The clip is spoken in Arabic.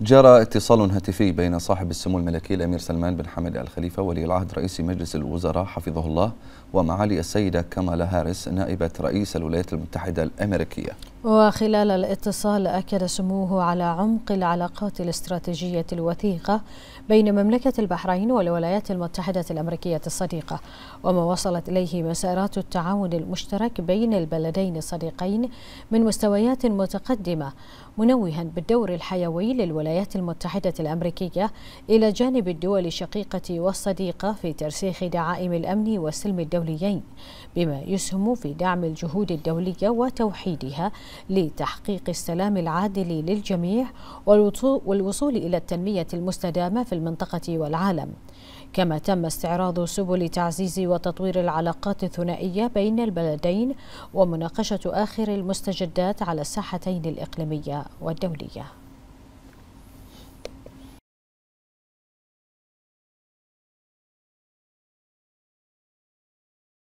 جرى اتصال هاتفي بين صاحب السمو الملكي الأمير سلمان بن حمد آل خليفة ولي العهد رئيس مجلس الوزراء حفظه الله ومعالي السيدة كامالا هاريس نائبة رئيس الولايات المتحدة الأمريكية وخلال الاتصال أكد سموه على عمق العلاقات الاستراتيجية الوثيقة بين مملكة البحرين والولايات المتحدة الأمريكية الصديقة وما وصلت إليه مسارات التعاون المشترك بين البلدين الصديقين من مستويات متقدمة منوها بالدور الحيوي للولايات المتحدة الأمريكية إلى جانب الدول الشقيقة والصديقة في ترسيخ دعائم الأمن والسلم الدوليين بما يسهم في دعم الجهود الدولية وتوحيدها لتحقيق السلام العادل للجميع والوصول إلى التنمية المستدامة في المنطقة والعالم كما تم استعراض سبل تعزيز وتطوير العلاقات الثنائية بين البلدين ومناقشة آخر المستجدات على الساحتين الإقليمية والدولية